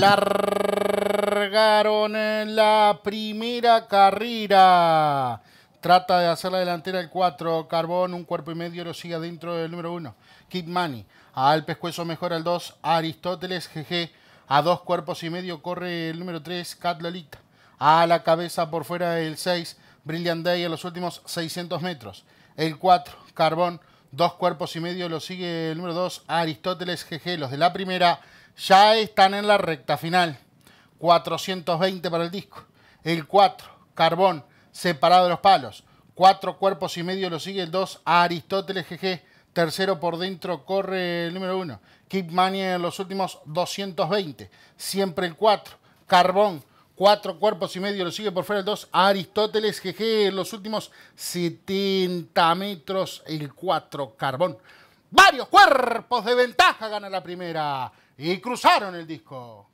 largaron en la primera carrera. Trata de hacer la delantera el 4. Carbón, un cuerpo y medio, lo sigue adentro del número 1. Kid Money. Al pescuezo mejor mejora el 2. Aristóteles GG. A dos cuerpos y medio corre el número 3. Cat Lolita. A la cabeza por fuera el 6. Brilliant Day en los últimos 600 metros. El 4. Carbón Dos cuerpos y medio lo sigue el número 2, Aristóteles GG. Los de la primera ya están en la recta final. 420 para el disco. El 4, Carbón, separado de los palos. Cuatro cuerpos y medio lo sigue el 2, Aristóteles GG. Tercero por dentro corre el número 1. Keep Money en los últimos 220. Siempre el 4. Carbón Cuatro cuerpos y medio lo sigue por fuera el 2. Aristóteles GG en los últimos 70 metros el 4 Carbón. Varios cuerpos de ventaja gana la primera. Y cruzaron el disco.